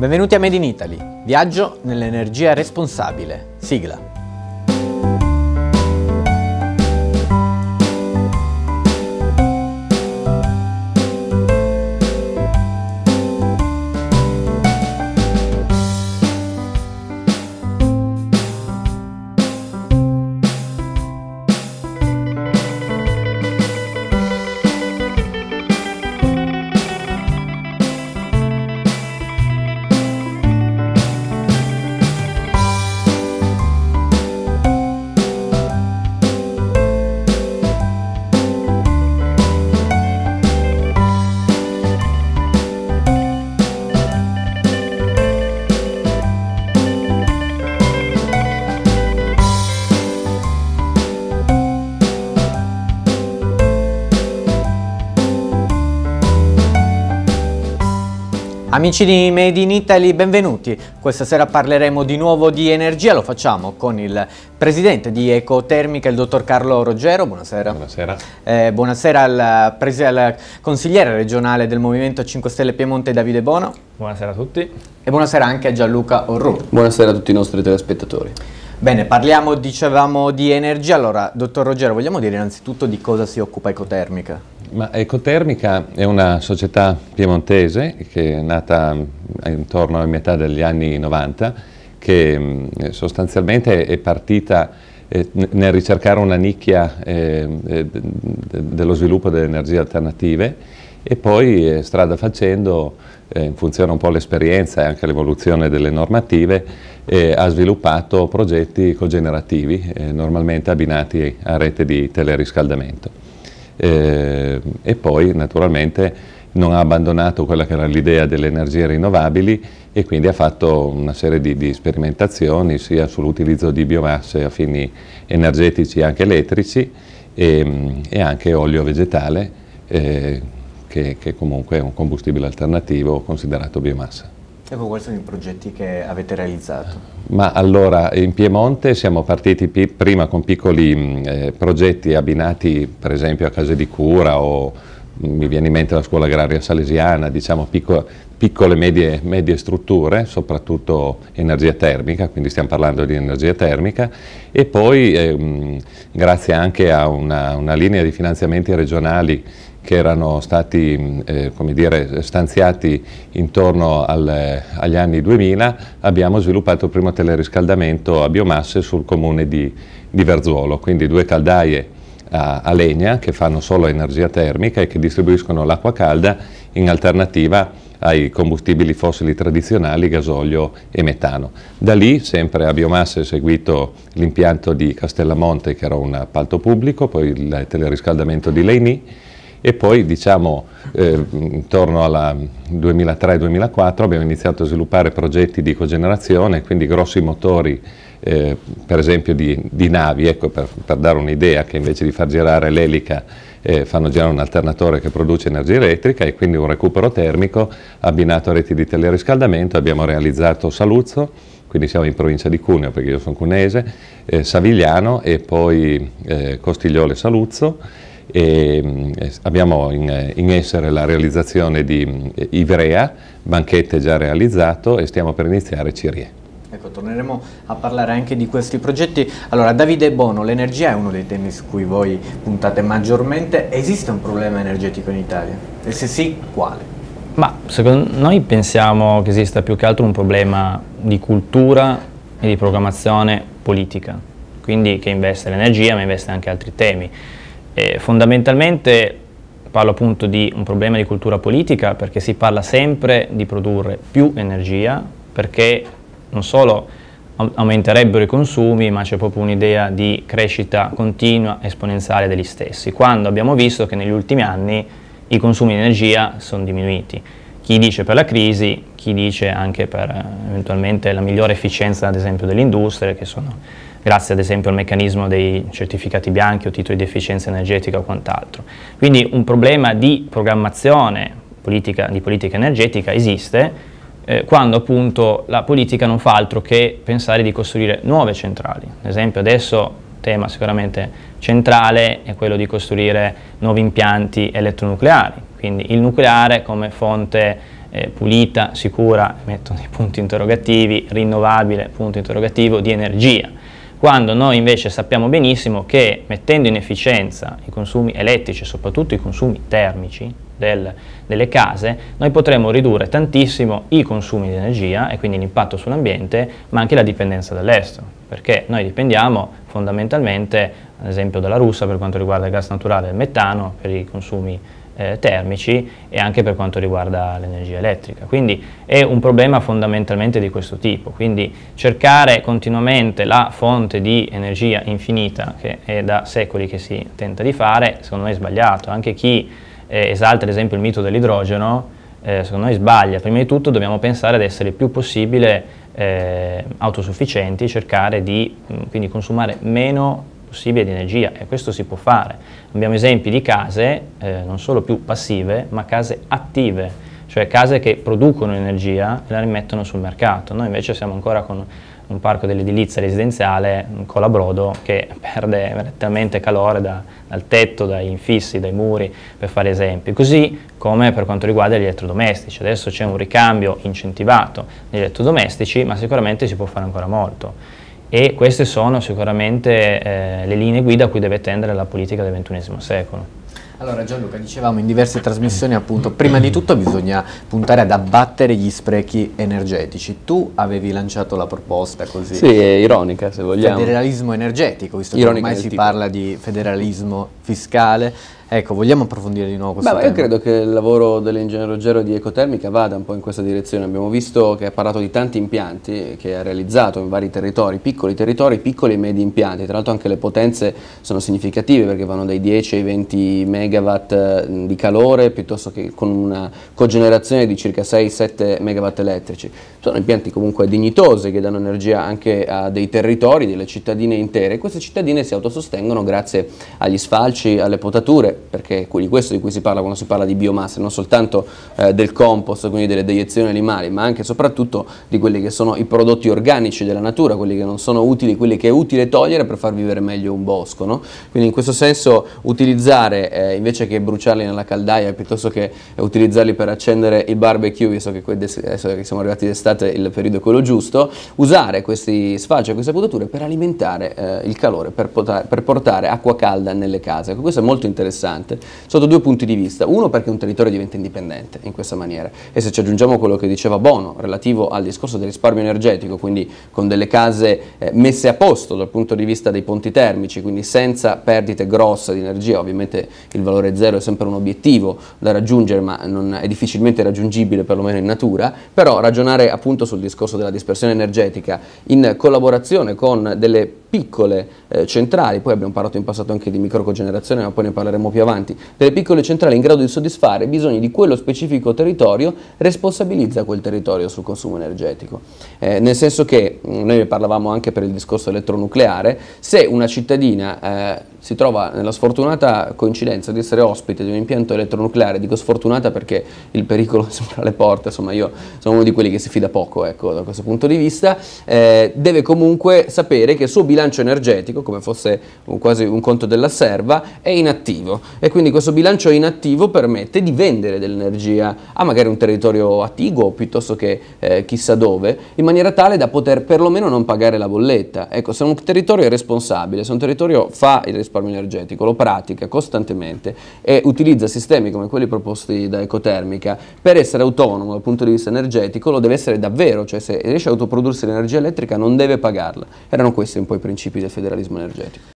Benvenuti a Made in Italy, viaggio nell'energia responsabile. Sigla. Amici di Made in Italy, benvenuti. Questa sera parleremo di nuovo di energia, lo facciamo con il presidente di Ecotermica, il dottor Carlo Ruggero. Buonasera. Buonasera. Eh, buonasera al, al, consigliere regionale del Movimento 5 Stelle Piemonte Davide Bono. Buonasera a tutti. E buonasera anche a Gianluca Orru. Buonasera a tutti i nostri telespettatori. Bene, parliamo, dicevamo, di energia. Allora, dottor Ruggero, vogliamo dire innanzitutto di cosa si occupa Ecotermica? Ma Ecotermica è una società piemontese che è nata mm, intorno alla metà degli anni 90, che mm, sostanzialmente è partita eh, nel ricercare una nicchia eh, eh, dello sviluppo delle energie alternative e poi strada facendo, in funzione un po' all'esperienza e anche all'evoluzione delle normative, ha sviluppato progetti cogenerativi, normalmente abbinati a rete di teleriscaldamento eh, e poi naturalmente non ha abbandonato quella che era l'idea delle energie rinnovabili e quindi ha fatto una serie di, di sperimentazioni sia sull'utilizzo di biomasse a fini energetici e anche elettrici e, ehm, e anche olio vegetale eh, che, che comunque è un combustibile alternativo considerato biomassa. E Ecco, quali sono i progetti che avete realizzato? Ma allora, in Piemonte siamo partiti prima con piccoli mm, eh, progetti abbinati, per esempio a case di cura o mm, mi viene in mente la scuola agraria salesiana, diciamo picco, piccole e medie, medie, strutture, soprattutto energia termica, quindi stiamo parlando di energia termica, e poi ehm, grazie anche a una, una linea di finanziamenti regionali che erano stati mm, eh, dire, stanziati intorno al, eh, agli anni 2000, abbiamo sviluppato il primo teleriscaldamento a biomasse sul comune di, di Verzuolo, quindi due caldaie a, a, legna che fanno solo energia termica e che distribuiscono l'acqua calda in alternativa ai combustibili fossili tradizionali, gasolio e metano. Da lì, sempre a biomasse, è seguito l'impianto di Castellamonte, che era un appalto pubblico, poi il teleriscaldamento di Leini, e poi diciamo eh, intorno al 2003-2004 abbiamo iniziato a sviluppare progetti di cogenerazione, quindi grossi motori eh, per esempio di, di navi, ecco, per, per, dare un'idea che invece di far girare l'elica eh, fanno girare un alternatore che produce energia elettrica e quindi un recupero termico abbinato a reti di teleriscaldamento, abbiamo realizzato Saluzzo, quindi siamo in provincia di Cuneo perché io sono cunese, eh, Savigliano e poi eh, Costigliole Saluzzo e, ehm, abbiamo in, in, essere la realizzazione di eh, Ivrea, banchette già realizzato e stiamo per iniziare Cirie. Ecco, torneremo a parlare anche di questi progetti. Allora, Davide Bono, l'energia è uno dei temi su cui voi puntate maggiormente. Esiste un problema energetico in Italia? E se sì, quale? Ma secondo noi pensiamo che esista più che altro un problema di cultura e di programmazione politica, quindi che investe l'energia ma investe anche altri temi. Eh, fondamentalmente parlo appunto di un problema di cultura politica perché si parla sempre di produrre più energia perché non solo aumenterebbero i consumi ma c'è proprio un'idea di crescita continua esponenziale degli stessi quando abbiamo visto che negli ultimi anni i consumi di energia sono diminuiti chi dice per la crisi chi dice anche per eh, eventualmente la migliore efficienza ad esempio delle industrie che sono grazie ad esempio al meccanismo dei certificati bianchi o titoli di efficienza energetica o quant'altro. Quindi un problema di programmazione politica, di politica energetica esiste eh, quando appunto la politica non fa altro che pensare di costruire nuove centrali. Ad esempio adesso tema sicuramente centrale è quello di costruire nuovi impianti elettronucleari, quindi il nucleare come fonte eh, pulita, sicura, metto dei punti interrogativi, rinnovabile, punto interrogativo, di energia quando noi invece sappiamo benissimo che mettendo in efficienza i consumi elettrici e soprattutto i consumi termici del, delle case, noi potremo ridurre tantissimo i consumi di energia e quindi l'impatto sull'ambiente, ma anche la dipendenza dall'estero, perché noi dipendiamo fondamentalmente, ad esempio, dalla Russia per quanto riguarda il gas naturale e il metano per i consumi eh, termici e anche per quanto riguarda l'energia elettrica. Quindi è un problema fondamentalmente di questo tipo, quindi cercare continuamente la fonte di energia infinita, che è da secoli che si tenta di fare, secondo me è sbagliato. Anche chi eh, esalta ad esempio il mito dell'idrogeno, eh, secondo me sbaglia. Prima di tutto dobbiamo pensare ad essere il più possibile eh, autosufficienti, cercare di mh, mm, quindi consumare meno possibile di energia e questo si può fare. Abbiamo esempi di case eh, non solo più passive ma case attive, cioè case che producono energia e la rimettono sul mercato. Noi invece siamo ancora con un parco dell'edilizia residenziale, un colabrodo, che perde veramente calore da, dal tetto, dai infissi, dai muri, per fare esempi. Così come per quanto riguarda gli elettrodomestici. Adesso c'è un ricambio incentivato negli elettrodomestici, ma sicuramente si può fare ancora molto e queste sono sicuramente eh, le linee guida a cui deve tendere la politica del XXI secolo. Allora Gianluca, dicevamo in diverse trasmissioni appunto, prima di tutto bisogna puntare ad abbattere gli sprechi energetici. Tu avevi lanciato la proposta così. Sì, è ironica se vogliamo. Federalismo energetico, visto che ormai si tipo. parla di federalismo fiscale. Ecco, vogliamo approfondire di nuovo questo Beh, tema? Io credo che il lavoro dell'ingegner Ruggero di Ecotermica vada un po' in questa direzione. Abbiamo visto che ha parlato di tanti impianti che ha realizzato in vari territori, piccoli territori, piccoli e medi impianti. Tra l'altro anche le potenze sono significative perché vanno dai 10 ai 20 megawatt di calore piuttosto che con una cogenerazione di circa 6-7 megawatt elettrici. Sono impianti comunque dignitosi che danno energia anche a dei territori, delle cittadine intere. Queste cittadine si autosostengono grazie agli sfalci, alle potature perché di questo di cui si parla quando si parla di biomasse, non soltanto eh, del compost, quindi delle deiezioni animali, ma anche e soprattutto di quelli che sono i prodotti organici della natura, quelli che non sono utili, quelli che è utile togliere per far vivere meglio un bosco. No? Quindi in questo senso utilizzare, eh, invece che bruciarli nella caldaia, piuttosto che eh, utilizzarli per accendere il barbecue, visto che adesso eh, che siamo arrivati d'estate il periodo è quello giusto, usare questi sfalci e queste potature per alimentare eh, il calore, per, potar, per portare acqua calda nelle case. Ecco, questo è molto interessante importante, sotto due punti di vista. Uno perché un territorio diventa indipendente in questa maniera e se ci aggiungiamo quello che diceva Bono relativo al discorso del risparmio energetico, quindi con delle case eh, messe a posto dal punto di vista dei ponti termici, quindi senza perdite grosse di energia, ovviamente il valore zero è sempre un obiettivo da raggiungere ma non è difficilmente raggiungibile perlomeno in natura, però ragionare appunto sul discorso della dispersione energetica in collaborazione con delle piccole eh, centrali, poi abbiamo parlato in passato anche di microcogenerazione, ma poi ne parleremo più avanti, delle piccole centrali in grado di soddisfare i bisogni di quello specifico territorio, responsabilizza quel territorio sul consumo energetico. Eh, nel senso che, mm, noi parlavamo anche per il discorso elettronucleare, se una cittadina eh, si trova nella sfortunata coincidenza di essere ospite di un impianto elettronucleare, dico sfortunata perché il pericolo sembra alle porte, insomma io sono uno di quelli che si fida poco ecco, da questo punto di vista, eh, deve comunque sapere che il suo bilancio bilancio energetico, come fosse un, quasi un conto della serva, è inattivo e quindi questo bilancio inattivo permette di vendere dell'energia a magari un territorio attiguo piuttosto che eh, chissà dove, in maniera tale da poter perlomeno non pagare la bolletta. Ecco, se un territorio è responsabile, se un territorio fa il risparmio energetico, lo pratica costantemente e utilizza sistemi come quelli proposti da Ecotermica per essere autonomo dal punto di vista energetico, lo deve essere davvero, cioè se riesce a autoprodursi l'energia elettrica non deve pagarla. Erano questi un po' i primi principi del federalismo energetico.